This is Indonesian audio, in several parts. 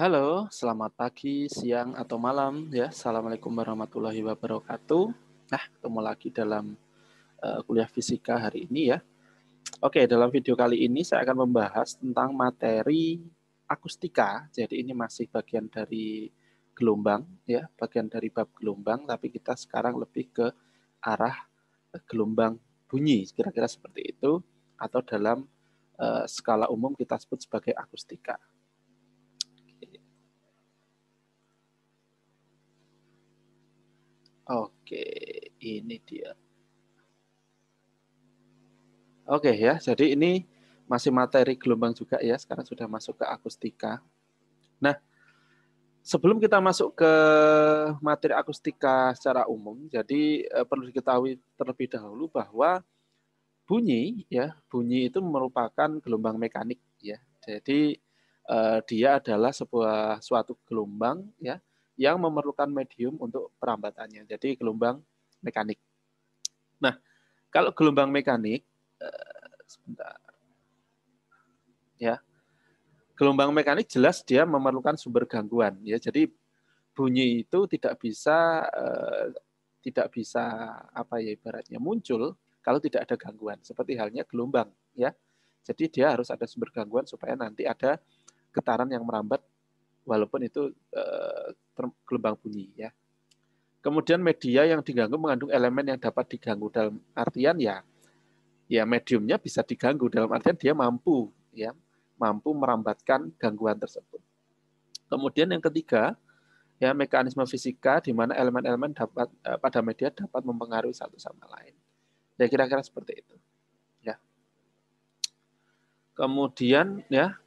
Halo, selamat pagi, siang, atau malam ya. Assalamualaikum warahmatullahi wabarakatuh. Nah, ketemu lagi dalam uh, kuliah fisika hari ini ya. Oke, dalam video kali ini saya akan membahas tentang materi akustika. Jadi ini masih bagian dari gelombang ya, bagian dari bab gelombang, tapi kita sekarang lebih ke arah eh, gelombang bunyi, kira-kira seperti itu atau dalam uh, skala umum kita sebut sebagai akustika. Oke, ini dia. Oke ya, jadi ini masih materi gelombang juga ya. Sekarang sudah masuk ke akustika. Nah, sebelum kita masuk ke materi akustika secara umum, jadi eh, perlu diketahui terlebih dahulu bahwa bunyi ya, bunyi itu merupakan gelombang mekanik ya. Jadi eh, dia adalah sebuah suatu gelombang ya yang memerlukan medium untuk perambatannya. Jadi gelombang mekanik. Nah, kalau gelombang mekanik eh, sebentar. Ya. Gelombang mekanik jelas dia memerlukan sumber gangguan ya. Jadi bunyi itu tidak bisa eh, tidak bisa apa ya ibaratnya muncul kalau tidak ada gangguan seperti halnya gelombang ya jadi dia harus ada sumber gangguan supaya nanti ada getaran yang merambat walaupun itu uh, gelombang bunyi ya. Kemudian media yang diganggu mengandung elemen yang dapat diganggu dalam artian ya ya mediumnya bisa diganggu dalam artian dia mampu ya mampu merambatkan gangguan tersebut. Kemudian yang ketiga ya mekanisme fisika di mana elemen-elemen dapat uh, pada media dapat mempengaruhi satu sama lain. Ya kira-kira seperti itu. Ya. Kemudian ya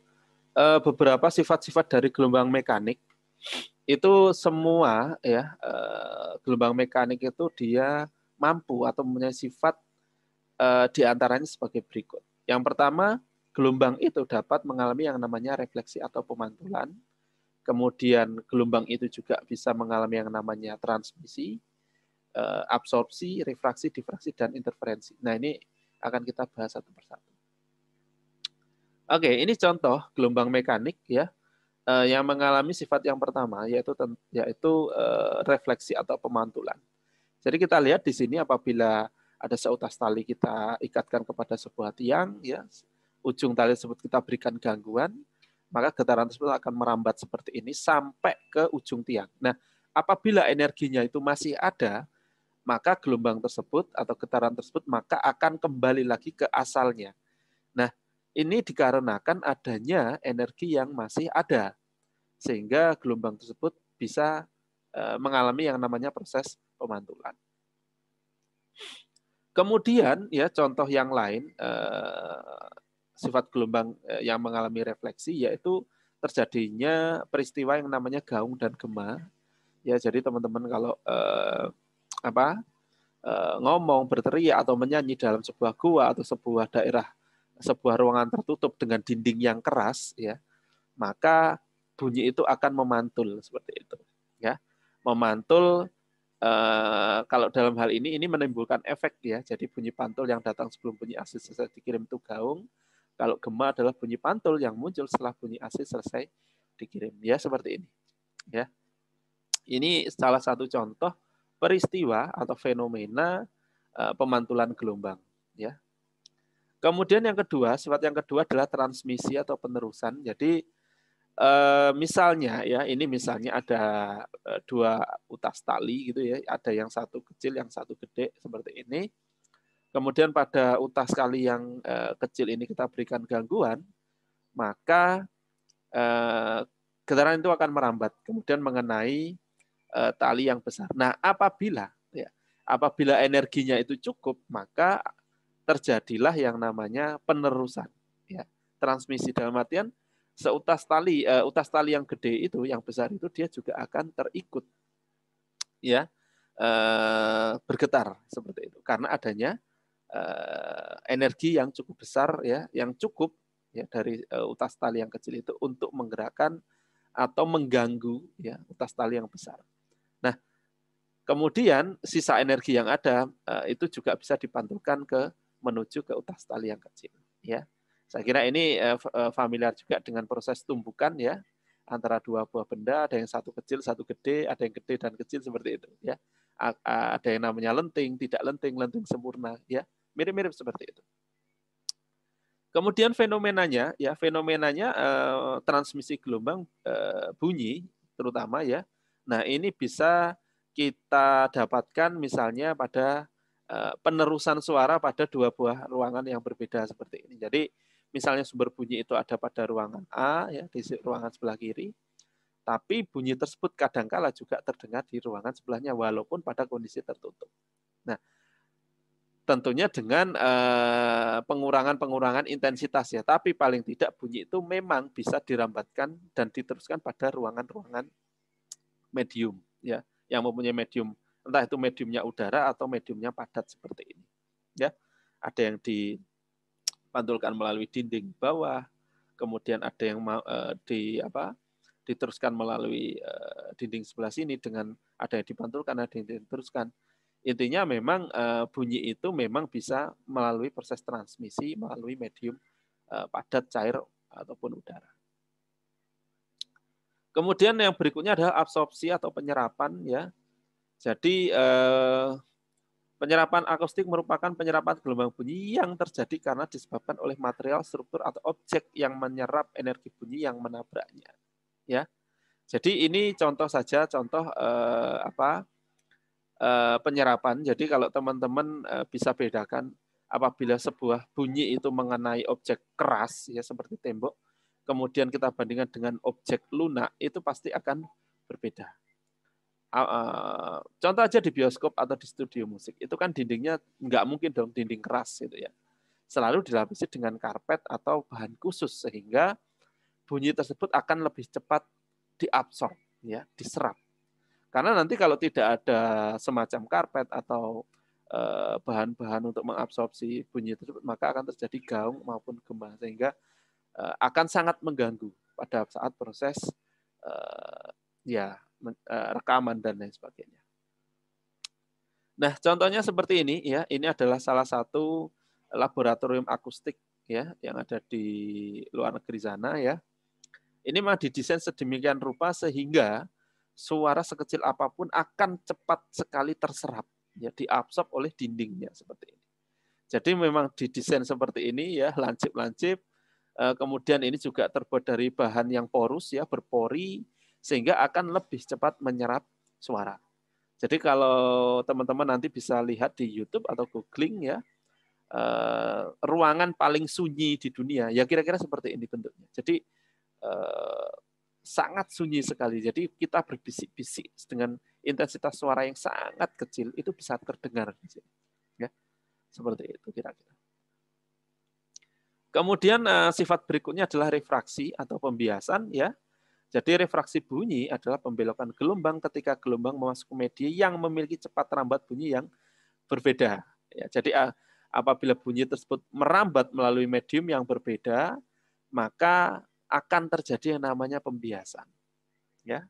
uh, beberapa sifat-sifat dari gelombang mekanik itu semua ya uh, gelombang mekanik itu dia mampu atau punya sifat uh, eh, diantaranya sebagai berikut. Yang pertama gelombang itu dapat mengalami yang namanya refleksi atau pemantulan. Kemudian gelombang itu juga bisa mengalami yang namanya transmisi, absorpsi, refraksi, difraksi, dan interferensi. Nah ini akan kita bahas satu persatu. Oke, okay, ini contoh gelombang mekanik ya eh, yang mengalami sifat yang pertama yaitu yaitu eh, refleksi atau pemantulan. Jadi kita lihat di sini apabila ada seutas tali kita ikatkan kepada sebuah tiang ya, ujung tali tersebut kita berikan gangguan, maka getaran tersebut akan merambat seperti ini sampai ke ujung tiang. Nah, apabila energinya itu masih ada, maka gelombang tersebut atau getaran tersebut maka akan kembali lagi ke asalnya. Nah, ini dikarenakan adanya energi yang masih ada, sehingga gelombang tersebut bisa eh, mengalami yang namanya proses pemantulan. Kemudian ya contoh yang lain eh, sifat gelombang eh, yang mengalami refleksi yaitu terjadinya peristiwa yang namanya gaung dan gema. Ya jadi teman-teman kalau apa ngomong berteriak atau menyanyi dalam sebuah gua atau sebuah daerah sebuah ruangan tertutup dengan dinding yang keras ya, maka bunyi itu akan memantul seperti itu ya. Memantul eh, kalau dalam hal ini ini menimbulkan efek ya. Jadi bunyi pantul yang datang sebelum bunyi asis selesai dikirim itu gaung. Kalau gema adalah bunyi pantul yang muncul setelah bunyi asis selesai dikirim ya seperti ini. Ya. Ini salah satu contoh peristiwa atau fenomena eh, pemantulan gelombang ya Kemudian yang kedua, sifat yang kedua adalah transmisi atau penerusan. Jadi eh, misalnya ya, ini misalnya ada eh, dua utas tali gitu ya, ada yang satu kecil, yang satu gede seperti ini. Kemudian pada utas kali yang eh, kecil ini kita berikan gangguan, maka getaran itu akan merambat, kemudian mengenai tali yang besar. Nah, apabila ya, apabila energinya itu cukup, maka terjadilah yang namanya penerusan ya transmisi dalam artian seutas tali uh, utas tali yang gede itu yang besar itu dia juga akan terikut ya uh, bergetar seperti itu karena adanya uh, energi yang cukup besar ya yang cukup ya dari uh, utas tali yang kecil itu untuk menggerakkan atau mengganggu ya utas tali yang besar. Nah, kemudian sisa energi yang ada uh, itu juga bisa dipantulkan ke menuju ke utas tali yang kecil. Ya, saya kira ini eh, eh, familiar juga dengan proses tumbukan ya antara dua buah benda, ada yang satu kecil, satu gede, ada yang gede dan kecil seperti itu. Ya, ada yang namanya lenting, tidak lenting, lenting sempurna. Ya, mirip-mirip seperti itu. Kemudian fenomenanya, ya fenomenanya eh, transmisi gelombang eh, bunyi terutama ya. Nah ini bisa kita dapatkan misalnya pada Eh, penerusan suara pada dua buah ruangan yang berbeda seperti ini. Jadi misalnya sumber bunyi itu ada pada ruangan A ya di ruangan sebelah kiri, tapi bunyi tersebut kadangkala juga terdengar di ruangan sebelahnya walaupun pada kondisi tertutup. Nah, tentunya dengan eh, pengurangan-pengurangan intensitas ya, tapi paling tidak bunyi itu memang bisa dirambatkan dan diteruskan pada ruangan-ruangan medium ya, yang mempunyai medium entah itu mediumnya udara atau mediumnya padat seperti ini. Ya, ada yang dipantulkan melalui dinding bawah, kemudian ada yang eh, di apa diteruskan melalui eh, dinding sebelah sini dengan ada yang dipantulkan, ada yang diteruskan. Intinya memang eh, bunyi itu memang bisa melalui proses transmisi melalui medium padat, cair ataupun udara. Kemudian yang berikutnya adalah absorpsi atau penyerapan ya jadi eh, penyerapan akustik merupakan penyerapan gelombang bunyi yang terjadi karena disebabkan oleh material, struktur atau objek yang menyerap energi bunyi yang menabraknya. Ya. Jadi ini contoh saja contoh eh, apa? Eh, penyerapan. Jadi kalau teman-teman bisa bedakan apabila sebuah bunyi itu mengenai objek keras ya seperti tembok, kemudian kita bandingkan dengan objek lunak itu pasti akan berbeda uh, contoh aja di bioskop atau di studio musik itu kan dindingnya nggak mungkin dong dinding keras gitu ya selalu dilapisi dengan karpet atau bahan khusus sehingga bunyi tersebut akan lebih cepat diabsorb ya diserap karena nanti kalau tidak ada semacam karpet atau eh, bahan-bahan untuk mengabsorpsi bunyi tersebut maka akan terjadi gaung maupun gemah sehingga eh, akan sangat mengganggu pada saat proses eh, ya Eh, rekaman dan lain sebagainya. Nah, contohnya seperti ini ya. Ini adalah salah satu laboratorium akustik ya yang ada di luar negeri sana ya. Ini mah didesain sedemikian rupa sehingga suara sekecil apapun akan cepat sekali terserap ya diabsorb oleh dindingnya seperti ini. Jadi memang didesain seperti ini ya lancip-lancip. Eh, kemudian ini juga terbuat dari bahan yang porus ya berpori sehingga akan lebih cepat menyerap suara. Jadi kalau teman-teman nanti bisa lihat di YouTube atau googling ya, eh, ruangan paling sunyi di dunia, ya kira-kira seperti ini bentuknya. Jadi eh, sangat sunyi sekali. Jadi kita berbisik-bisik dengan intensitas suara yang sangat kecil itu bisa terdengar di sini. Ya. Seperti itu kira-kira. Kemudian eh, sifat berikutnya adalah refraksi atau pembiasan ya. Jadi refraksi bunyi adalah pembelokan gelombang ketika gelombang memasuki media yang memiliki cepat rambat bunyi yang berbeda. Ya, jadi eh, apabila bunyi tersebut merambat melalui medium yang berbeda, maka akan terjadi yang namanya pembiasan. Ya.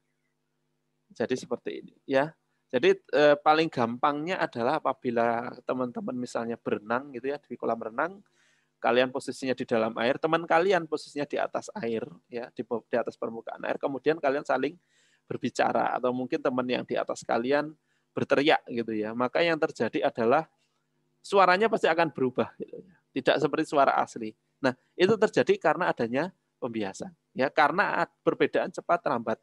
Jadi seperti ini, ya. Jadi eh, paling gampangnya adalah apabila teman-teman misalnya berenang gitu ya di kolam renang, kalian posisinya di dalam air, teman kalian posisinya di atas air, ya di, di atas permukaan air. Kemudian kalian saling berbicara atau mungkin teman yang di atas kalian berteriak gitu ya. Maka yang terjadi adalah suaranya pasti akan berubah, gitu ya. tidak seperti suara asli. Nah itu terjadi karena adanya pembiasan, ya karena perbedaan cepat lambat.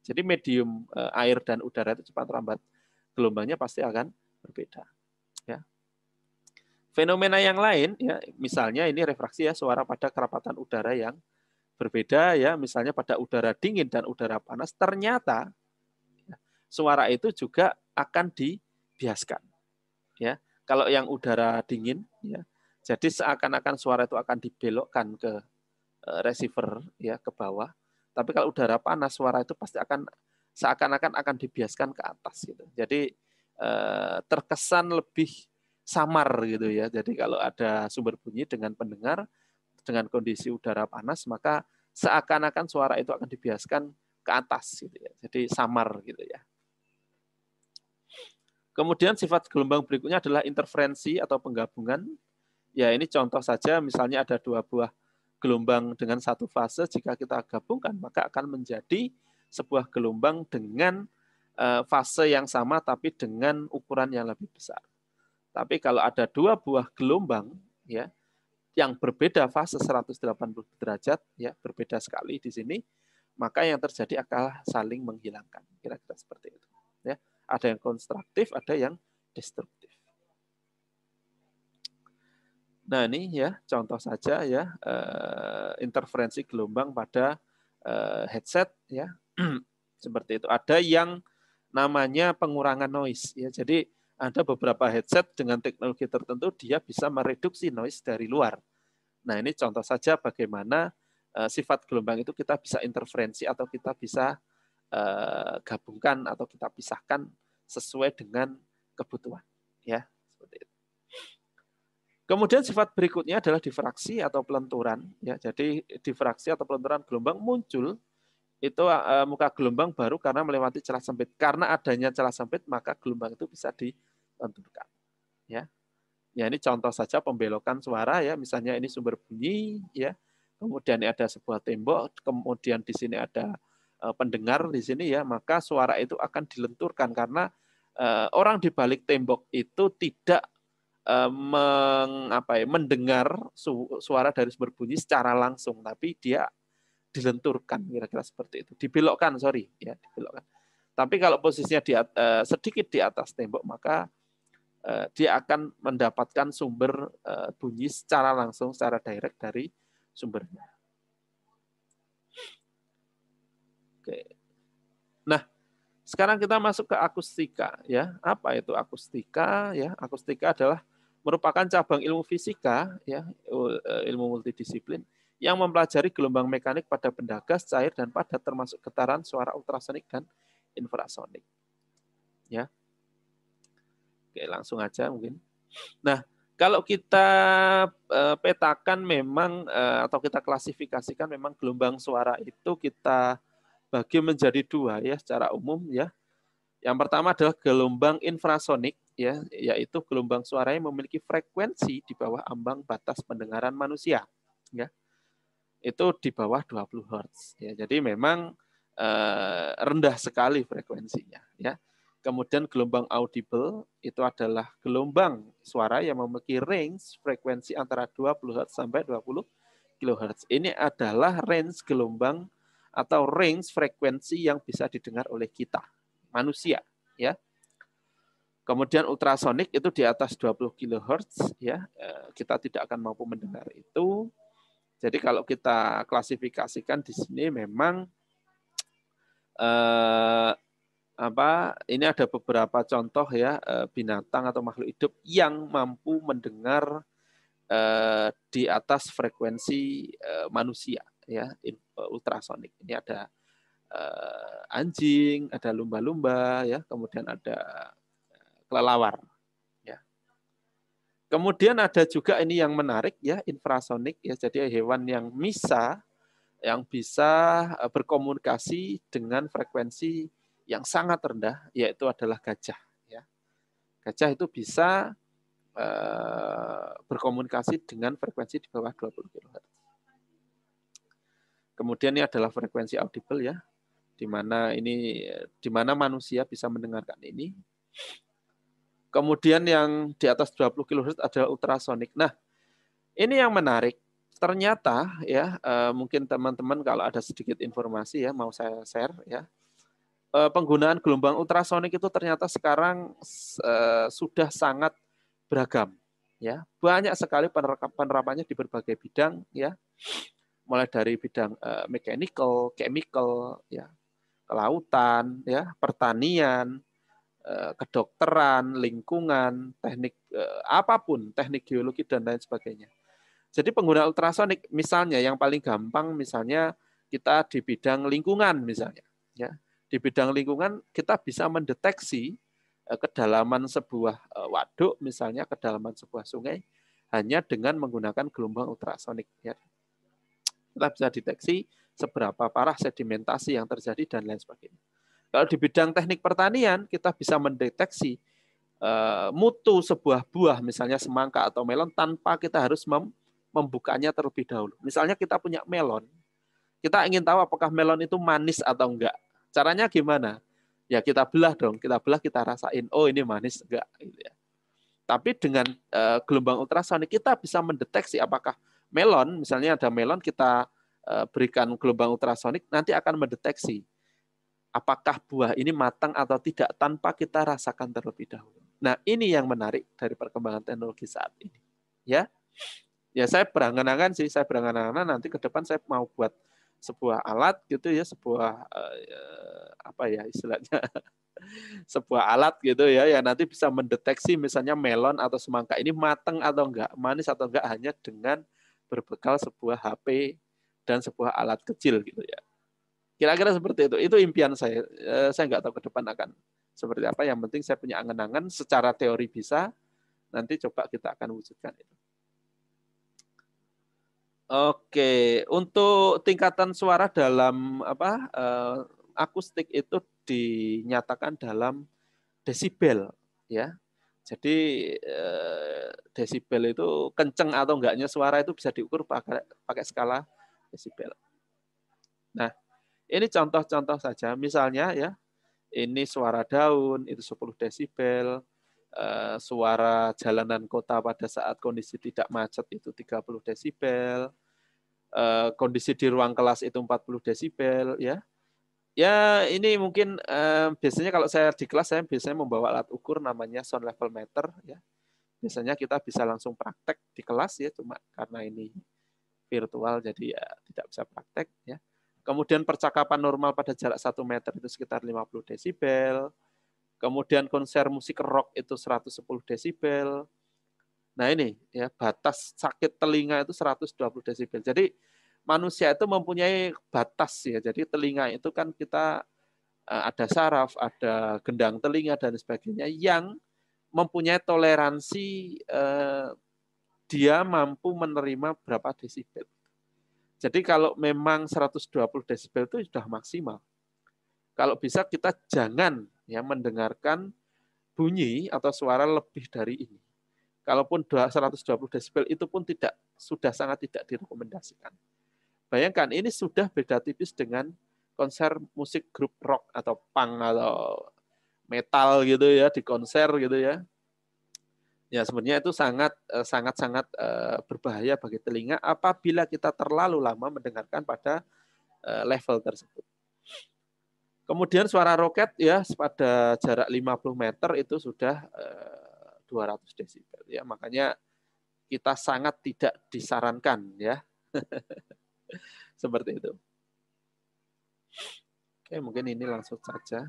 Jadi medium eh, air dan udara itu cepat lambat gelombangnya pasti akan berbeda. Ya, Fenomena yang lain ya, misalnya ini refraksi ya suara pada kerapatan udara yang berbeda ya, misalnya pada udara dingin dan udara panas ternyata ya, suara itu juga akan dibiaskan. Ya, kalau yang udara dingin ya. Jadi seakan-akan suara itu akan dibelokkan ke e, receiver ya ke bawah. Tapi kalau udara panas suara itu pasti akan seakan-akan akan dibiaskan ke atas gitu. Jadi e, terkesan lebih samar gitu ya. Jadi kalau ada sumber bunyi dengan pendengar dengan kondisi udara panas maka seakan-akan suara itu akan dibiaskan ke atas gitu ya. Jadi samar gitu ya. Kemudian sifat gelombang berikutnya adalah interferensi atau penggabungan. Ya ini contoh saja misalnya ada dua buah gelombang dengan satu fase jika kita gabungkan maka akan menjadi sebuah gelombang dengan eh, fase yang sama tapi dengan ukuran yang lebih besar. Tapi kalau ada dua buah gelombang ya yang berbeda fase 180 derajat ya berbeda sekali di sini, maka yang terjadi akan saling menghilangkan. Kira-kira seperti itu. Ya, ada yang konstruktif, ada yang destruktif. Nah ini ya contoh saja ya eh, interferensi gelombang pada eh, headset ya seperti itu. Ada yang namanya pengurangan noise ya. Jadi ada beberapa headset dengan teknologi tertentu dia bisa mereduksi noise dari luar. Nah ini contoh saja bagaimana eh, sifat gelombang itu kita bisa interferensi atau kita bisa eh, gabungkan atau kita pisahkan sesuai dengan kebutuhan. Ya, Kemudian sifat berikutnya adalah difraksi atau pelenturan. Ya, jadi difraksi atau pelenturan gelombang muncul itu eh, muka gelombang baru karena melewati celah sempit. Karena adanya celah sempit maka gelombang itu bisa di tentukan. Ya. Ya ini contoh saja pembelokan suara ya, misalnya ini sumber bunyi ya. Kemudian ada sebuah tembok, kemudian di sini ada eh, pendengar di sini ya, maka suara itu akan dilenturkan karena eh, orang di balik tembok itu tidak eh, meng, ya, mendengar suara dari sumber bunyi secara langsung, tapi dia dilenturkan kira-kira seperti itu, dibelokkan sorry ya, dibelokkan. Tapi kalau posisinya di, sedikit di atas tembok maka Eh, dia akan mendapatkan sumber eh, bunyi secara langsung, secara direct dari sumbernya. Oke. Nah, sekarang kita masuk ke akustika ya. Apa itu akustika ya? Akustika adalah merupakan cabang ilmu fisika ya, eh, ilmu multidisiplin yang mempelajari gelombang mekanik pada benda gas, cair dan padat termasuk getaran suara ultrasonik dan infrasonik. Ya. Oke, langsung aja mungkin. Nah, kalau kita eh, petakan memang eh, atau kita klasifikasikan memang gelombang suara itu kita bagi menjadi dua ya secara umum ya. Yang pertama adalah gelombang infrasonik ya, yaitu gelombang suara yang memiliki frekuensi di bawah ambang batas pendengaran manusia ya. Itu di bawah 20 Hz ya. Jadi memang eh, rendah sekali frekuensinya ya. Kemudian gelombang audible itu adalah gelombang suara yang memiliki range frekuensi antara 20 Hz sampai 20 kHz. Ini adalah range gelombang atau range frekuensi yang bisa didengar oleh kita manusia, ya. Kemudian ultrasonik itu di atas 20 kHz ya, eh, kita tidak akan mampu mendengar itu. Jadi kalau kita klasifikasikan di sini memang eh, apa ini ada beberapa contoh ya eh, binatang atau makhluk hidup yang mampu mendengar eh, di atas frekuensi eh, manusia ya ultrasonik ini ada anjing ada lumba-lumba ya kemudian ada kelelawar ya kemudian ada juga ini yang menarik ya infrasonik ya jadi hewan yang bisa yang bisa berkomunikasi dengan frekuensi yang sangat rendah yaitu adalah gajah ya. Gajah itu bisa e, berkomunikasi dengan frekuensi di bawah 20 kHz. Kemudian ini adalah frekuensi audible ya, di mana ini di mana manusia bisa mendengarkan ini. Kemudian yang di atas 20 kHz adalah ultrasonik. Nah, ini yang menarik. Ternyata ya eh, mungkin teman-teman kalau ada sedikit informasi ya mau saya share ya. Eh, penggunaan gelombang ultrasonik itu ternyata sekarang eh, sudah sangat beragam ya banyak sekali penerapan penerapannya di berbagai bidang ya mulai dari bidang eh, mechanical, chemical ya kelautan ya pertanian kedokteran, lingkungan, teknik apapun, teknik geologi dan lain sebagainya. Jadi pengguna ultrasonik misalnya yang paling gampang misalnya kita di bidang lingkungan misalnya ya di bidang lingkungan kita bisa mendeteksi eh, kedalaman sebuah eh, waduk misalnya kedalaman sebuah sungai hanya dengan menggunakan gelombang ultrasonik ya. Kita bisa deteksi seberapa parah sedimentasi yang terjadi dan lain sebagainya. Kalau di bidang teknik pertanian kita bisa mendeteksi eh, mutu sebuah buah misalnya semangka atau melon tanpa kita harus membukanya terlebih dahulu. Misalnya kita punya melon, kita ingin tahu apakah melon itu manis atau enggak Caranya gimana? Ya kita belah dong, kita belah kita rasain, oh ini manis enggak gitu ya. Tapi dengan uh, gelombang ultrasonik kita bisa mendeteksi apakah melon, misalnya ada melon kita uh, berikan gelombang ultrasonik nanti akan mendeteksi apakah buah ini matang atau tidak tanpa kita rasakan terlebih dahulu. Nah, ini yang menarik dari perkembangan teknologi saat ini. Ya. Ya saya berangan-angan sih, saya berangan-angan nanti ke depan saya mau buat sebuah alat gitu ya sebuah eh, apa ya istilahnya sebuah alat gitu ya yang nanti bisa mendeteksi misalnya melon atau semangka ini matang atau enggak manis atau enggak hanya dengan berbekal sebuah HP dan sebuah alat kecil gitu ya kira-kira seperti itu itu impian saya eh, saya nggak tahu ke depan akan seperti apa yang penting saya punya angan-angan secara teori bisa nanti coba kita akan wujudkan itu Oke, untuk tingkatan suara dalam apa uh, akustik itu dinyatakan dalam desibel, ya. Jadi uh, desibel itu kenceng atau enggaknya suara itu bisa diukur pakai pakai skala desibel. Nah, ini contoh-contoh saja. Misalnya ya, ini suara daun itu 10 desibel, Eh, suara jalanan kota pada saat kondisi tidak macet itu 30 desibel, eh, kondisi di ruang kelas itu 40 desibel ya. Ya, ini mungkin eh, biasanya kalau saya di kelas saya biasanya membawa alat ukur namanya sound level meter ya. Biasanya kita bisa langsung praktek di kelas ya, cuma karena ini virtual jadi ya tidak bisa praktek ya. Kemudian percakapan normal pada jarak 1 meter itu sekitar 50 desibel Kemudian konser musik rock itu 110 desibel. Nah ini ya batas sakit telinga itu 120 desibel. Jadi manusia itu mempunyai batas ya. Jadi telinga itu kan kita eh, ada saraf, ada gendang telinga dan sebagainya yang mempunyai toleransi eh, dia mampu menerima berapa desibel. Jadi kalau memang 120 desibel itu sudah maksimal. Kalau bisa kita jangan ya mendengarkan bunyi atau suara lebih dari ini. Kalaupun 120 desibel itu pun tidak sudah sangat tidak direkomendasikan. Bayangkan ini sudah beda tipis dengan konser musik grup rock atau punk atau metal gitu ya di konser gitu ya. Ya sebenarnya itu sangat eh, sangat sangat eh, berbahaya bagi telinga apabila kita terlalu lama mendengarkan pada eh, level tersebut. Kemudian suara roket ya pada jarak 50 meter itu sudah 200 eh, desibel ya. Makanya kita sangat tidak disarankan ya. Seperti itu. Oke, mungkin ini langsung saja.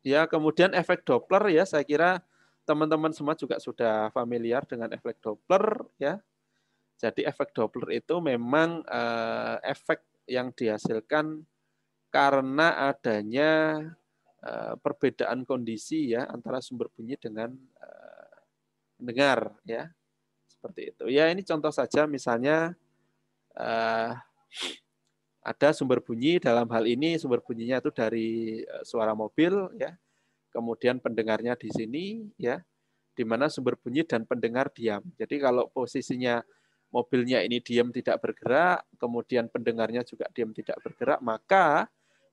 Ya, kemudian efek Doppler ya saya kira teman-teman semua juga sudah familiar dengan efek Doppler ya. Jadi efek Doppler itu memang eh, efek yang dihasilkan karena adanya eh, perbedaan kondisi ya antara sumber bunyi dengan pendengar eh, ya seperti itu ya ini contoh saja misalnya eh, ada sumber bunyi dalam hal ini sumber bunyinya itu dari suara mobil ya kemudian pendengarnya di sini ya di mana sumber bunyi dan pendengar diam jadi kalau posisinya mobilnya ini diam tidak bergerak kemudian pendengarnya juga diam tidak bergerak maka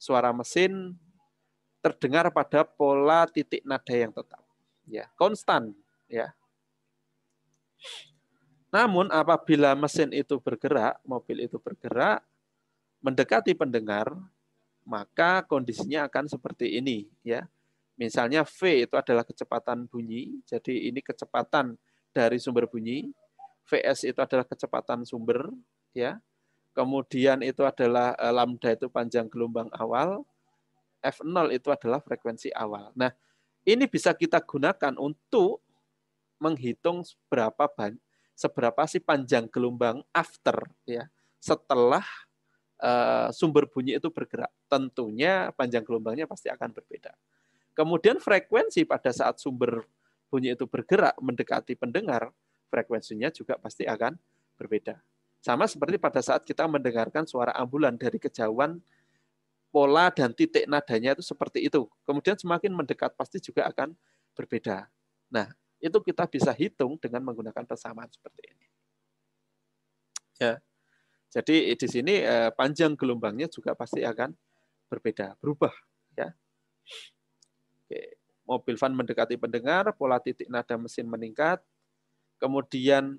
suara mesin terdengar pada pola titik nada yang tetap, ya konstan, ya. Namun apabila mesin itu bergerak, mobil itu bergerak mendekati pendengar, maka kondisinya akan seperti ini, ya. Misalnya V itu adalah kecepatan bunyi, jadi ini kecepatan dari sumber bunyi. VS itu adalah kecepatan sumber, ya. Kemudian itu adalah eh, lambda itu panjang gelombang awal, F0 itu adalah frekuensi awal. Nah, ini bisa kita gunakan untuk menghitung seberapa banyak seberapa sih panjang gelombang after ya setelah uh, sumber bunyi itu bergerak tentunya panjang gelombangnya pasti akan berbeda kemudian frekuensi pada saat sumber bunyi itu bergerak mendekati pendengar frekuensinya juga pasti akan berbeda sama seperti pada saat kita mendengarkan suara ambulan dari kejauhan, pola dan titik nadanya itu seperti itu. Kemudian semakin mendekat pasti juga akan berbeda. Nah, itu kita bisa hitung dengan menggunakan persamaan seperti ini. Ya. Jadi di sini eh, panjang gelombangnya juga pasti akan berbeda, berubah, ya. Oke. Mobil van mendekati pendengar, pola titik nada mesin meningkat. Kemudian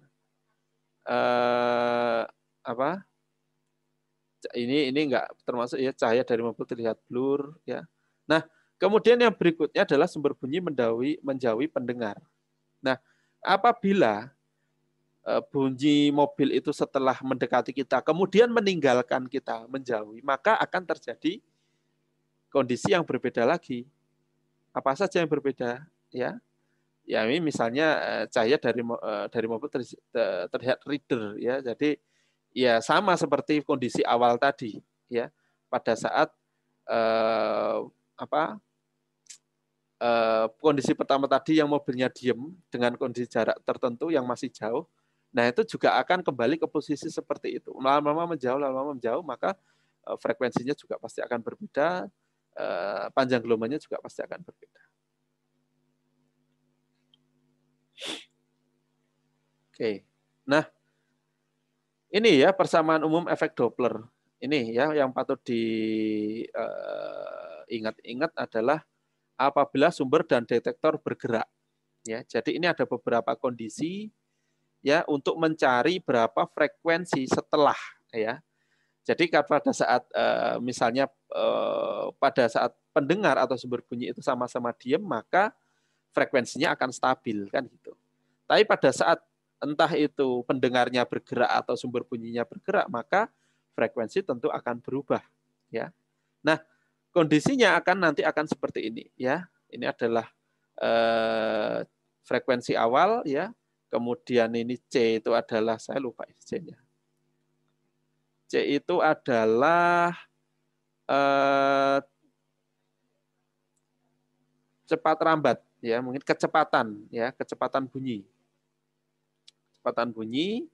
uh, apa ini ini enggak termasuk ya cahaya dari mobil terlihat blur ya. Nah, kemudian yang berikutnya adalah sumber bunyi mendawi, menjauhi pendengar. Nah, apabila eh, bunyi mobil itu setelah mendekati kita kemudian meninggalkan kita menjauhi, maka akan terjadi kondisi yang berbeda lagi. Apa saja yang berbeda ya? ya ini misalnya eh, cahaya dari eh, dari mobil terlihat reader ya jadi ya sama seperti kondisi awal tadi ya pada saat eh, apa eh, kondisi pertama tadi yang mobilnya diem dengan kondisi jarak tertentu yang masih jauh nah itu juga akan kembali ke posisi seperti itu lama-lama menjauh lama-lama menjauh maka eh, frekuensinya juga pasti akan berbeda panjang gelombangnya juga pasti akan berbeda Oke. Nah, ini ya persamaan umum efek Doppler. Ini ya yang patut diingat-ingat eh, uh, adalah apabila sumber dan detektor bergerak. Ya, jadi ini ada beberapa kondisi ya untuk mencari berapa frekuensi setelah ya. Jadi pada saat uh, misalnya uh, pada saat pendengar atau sumber bunyi itu sama-sama diam maka frekuensinya akan stabil kan gitu. Tapi pada saat entah itu pendengarnya bergerak atau sumber bunyinya bergerak, maka frekuensi tentu akan berubah, ya. Nah, kondisinya akan nanti akan seperti ini, ya. Ini adalah eh, frekuensi awal, ya. Kemudian ini C itu adalah saya lupa C-nya. C itu adalah eh, cepat rambat, ya mungkin kecepatan, ya kecepatan bunyi, kecepatan bunyi.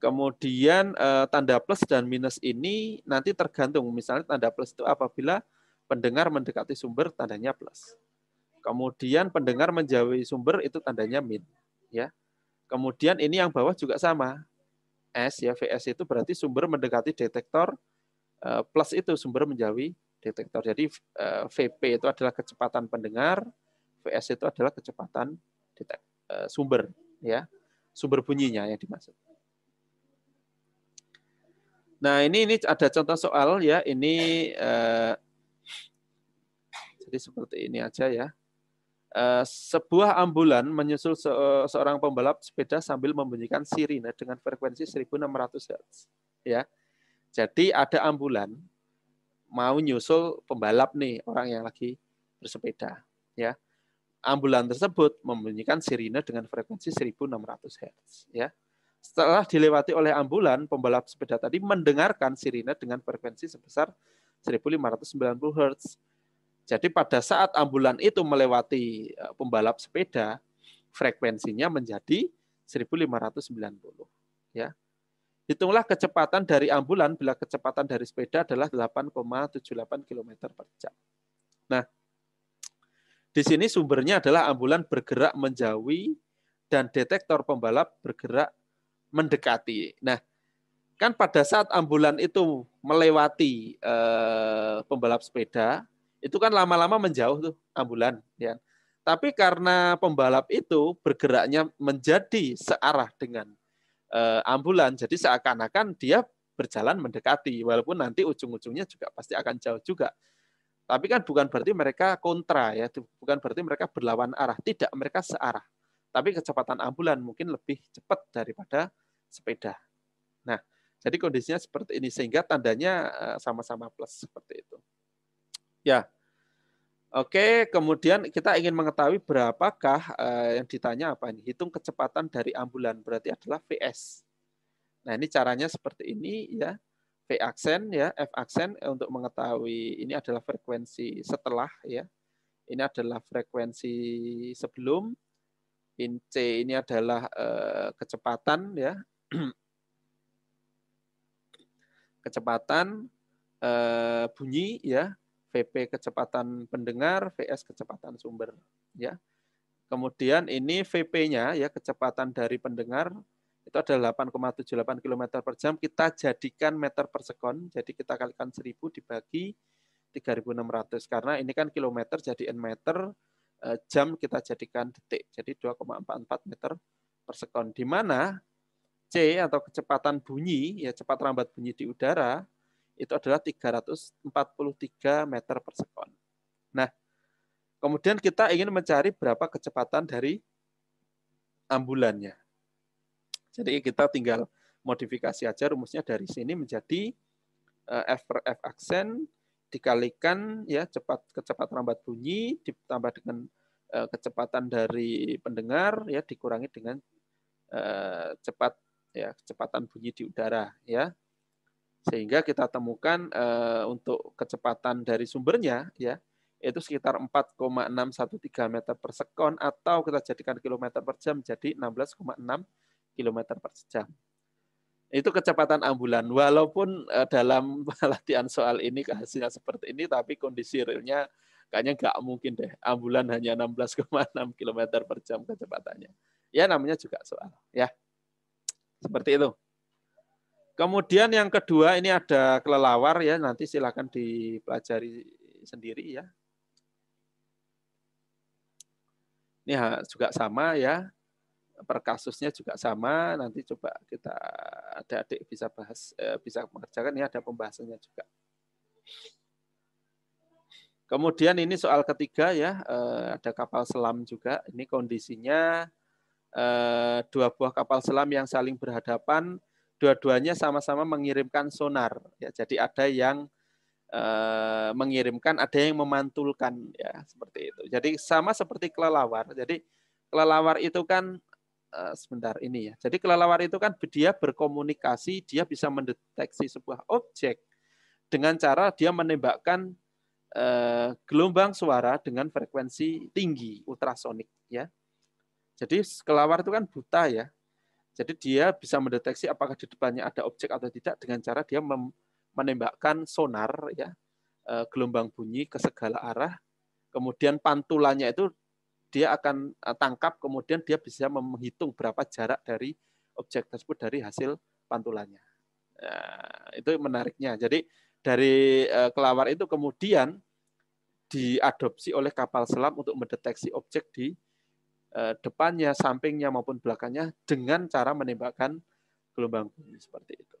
Kemudian eh, tanda plus dan minus ini nanti tergantung. Misalnya tanda plus itu apabila pendengar mendekati sumber tandanya plus. Kemudian pendengar menjauhi sumber itu tandanya min, ya. Kemudian ini yang bawah juga sama. S ya VS itu berarti sumber mendekati detektor eh, plus itu sumber menjauhi detektor. Jadi eh, VP itu adalah kecepatan pendengar, VS itu adalah kecepatan detek, eh, sumber ya sumber bunyinya yang dimaksud. Nah, ini ini ada contoh soal ya. Ini eh, jadi seperti ini aja ya. Eh, sebuah ambulan menyusul se eh, seorang pembalap sepeda sambil membunyikan sirine dengan frekuensi 1600 Hz. Ya. Jadi ada ambulan mau nyusul pembalap nih, orang yang lagi bersepeda, ya ambulan tersebut membunyikan sirine dengan frekuensi 1600 Hz. Ya. Setelah dilewati oleh ambulan, pembalap sepeda tadi mendengarkan sirine dengan frekuensi sebesar 1590 Hz. Jadi pada saat ambulan itu melewati e, pembalap sepeda, frekuensinya menjadi 1590. Ya. Hitunglah kecepatan dari ambulan bila kecepatan dari sepeda adalah 8,78 km per jam. Nah, di sini sumbernya adalah ambulan bergerak menjauhi dan detektor pembalap bergerak mendekati. Nah, kan pada saat ambulan itu melewati eh, pembalap sepeda, itu kan lama-lama menjauh tuh ambulan, ya. Tapi karena pembalap itu bergeraknya menjadi searah dengan eh, ambulan, jadi seakan-akan dia berjalan mendekati, walaupun nanti ujung-ujungnya juga pasti akan jauh juga. Tapi kan bukan berarti mereka kontra ya, bukan berarti mereka berlawan arah. Tidak, mereka searah. Tapi kecepatan ambulan mungkin lebih cepat daripada sepeda. Nah, jadi kondisinya seperti ini sehingga tandanya eh, sama-sama plus seperti itu. Ya. Oke, kemudian kita ingin mengetahui berapakah eh, yang ditanya apa ini? Hitung kecepatan dari ambulan berarti adalah VS. Nah, ini caranya seperti ini ya. V aksen ya, F aksen eh, untuk mengetahui ini adalah frekuensi setelah ya. Ini adalah frekuensi sebelum. In C ini adalah eh, kecepatan ya. kecepatan eh, bunyi ya, VP kecepatan pendengar, VS kecepatan sumber ya. Kemudian ini VP-nya ya kecepatan dari pendengar itu ada 8,78 km per jam. Kita jadikan meter per sekon, jadi kita kalikan 1000 dibagi 3600. Karena ini kan kilometer jadi N meter, eh, jam kita jadikan detik. Jadi 2,44 meter per sekon. Di mana C atau kecepatan bunyi, ya cepat rambat bunyi di udara, itu adalah 343 meter per sekon. Nah, kemudian kita ingin mencari berapa kecepatan dari ambulannya. Jadi kita tinggal modifikasi aja rumusnya dari sini menjadi eh, f per f aksen dikalikan ya cepat kecepatan lambat bunyi ditambah dengan eh, kecepatan dari pendengar ya dikurangi dengan eh, cepat ya kecepatan bunyi di udara ya sehingga kita temukan untuk kecepatan dari sumbernya ya itu sekitar 4,613 meter per sekon atau kita jadikan kilometer per jam jadi 16,6 km per jam. Itu kecepatan ambulan. Walaupun eh, dalam latihan soal ini hasilnya seperti ini, tapi kondisi realnya kayaknya nggak mungkin deh. Ambulan hanya 16,6 km per jam kecepatannya. Ya namanya juga soal. ya Seperti itu. Kemudian yang kedua ini ada kelelawar ya nanti silakan dipelajari sendiri ya. Ini juga sama ya per kasusnya juga sama. Nanti coba kita adik adik bisa bahas eh, bisa mengerjakan ya ada pembahasannya juga. Kemudian ini soal ketiga ya, eh, ada kapal selam juga. Ini kondisinya eh, dua buah kapal selam yang saling berhadapan, dua-duanya sama-sama mengirimkan sonar. Ya, jadi ada yang mengirimkan, ada yang memantulkan ya, seperti itu. Jadi sama seperti kelelawar. Jadi kelelawar itu kan Eh, sebentar ini ya. Jadi kelelawar itu kan dia berkomunikasi, dia bisa mendeteksi sebuah objek dengan cara dia menembakkan eh, gelombang suara dengan frekuensi tinggi ultrasonik ya. Jadi kelelawar itu kan buta ya. Jadi dia bisa mendeteksi apakah di depannya ada objek atau tidak dengan cara dia menembakkan sonar ya eh, gelombang bunyi ke segala arah. Kemudian pantulannya itu dia akan eh, tangkap kemudian dia bisa menghitung berapa jarak dari objek tersebut dari hasil pantulannya. Nah, itu menariknya. Jadi dari eh, kelawar itu kemudian diadopsi oleh kapal selam untuk mendeteksi objek di eh, depannya, sampingnya maupun belakangnya dengan cara menembakkan gelombang bunyi seperti itu.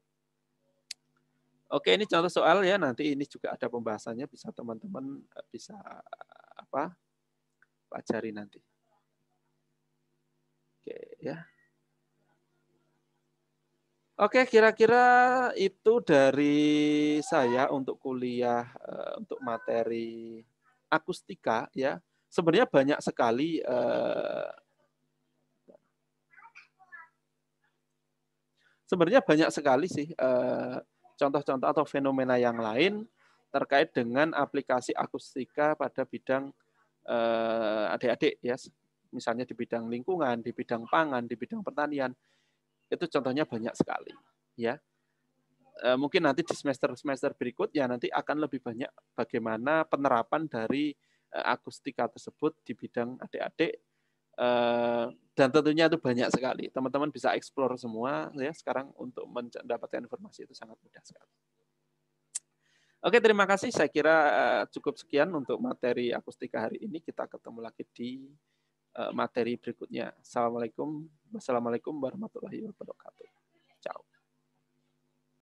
Oke, ini contoh soal ya. Nanti ini juga ada pembahasannya bisa teman-teman bisa apa? pelajari nanti. Oke ya. Oke, kira-kira itu dari saya untuk kuliah eh, untuk materi akustika ya. Sebenarnya banyak sekali eh, sebenarnya banyak sekali sih eh, contoh-contoh atau fenomena yang lain terkait dengan aplikasi akustika pada bidang Eh, adik-adik ya misalnya di bidang lingkungan, di bidang pangan, di bidang pertanian itu contohnya banyak sekali ya. Eh, mungkin nanti di semester-semester berikut ya nanti akan lebih banyak bagaimana penerapan dari eh, akustika tersebut di bidang adik-adik dan tentunya itu banyak sekali. Teman-teman bisa explore semua ya sekarang untuk mendapatkan informasi itu sangat mudah sekali. Oke, terima kasih. Saya kira eh, cukup sekian untuk materi akustika hari ini. Kita ketemu lagi di eh, materi berikutnya. Assalamualaikum. Wassalamualaikum warahmatullahi wabarakatuh. Ciao.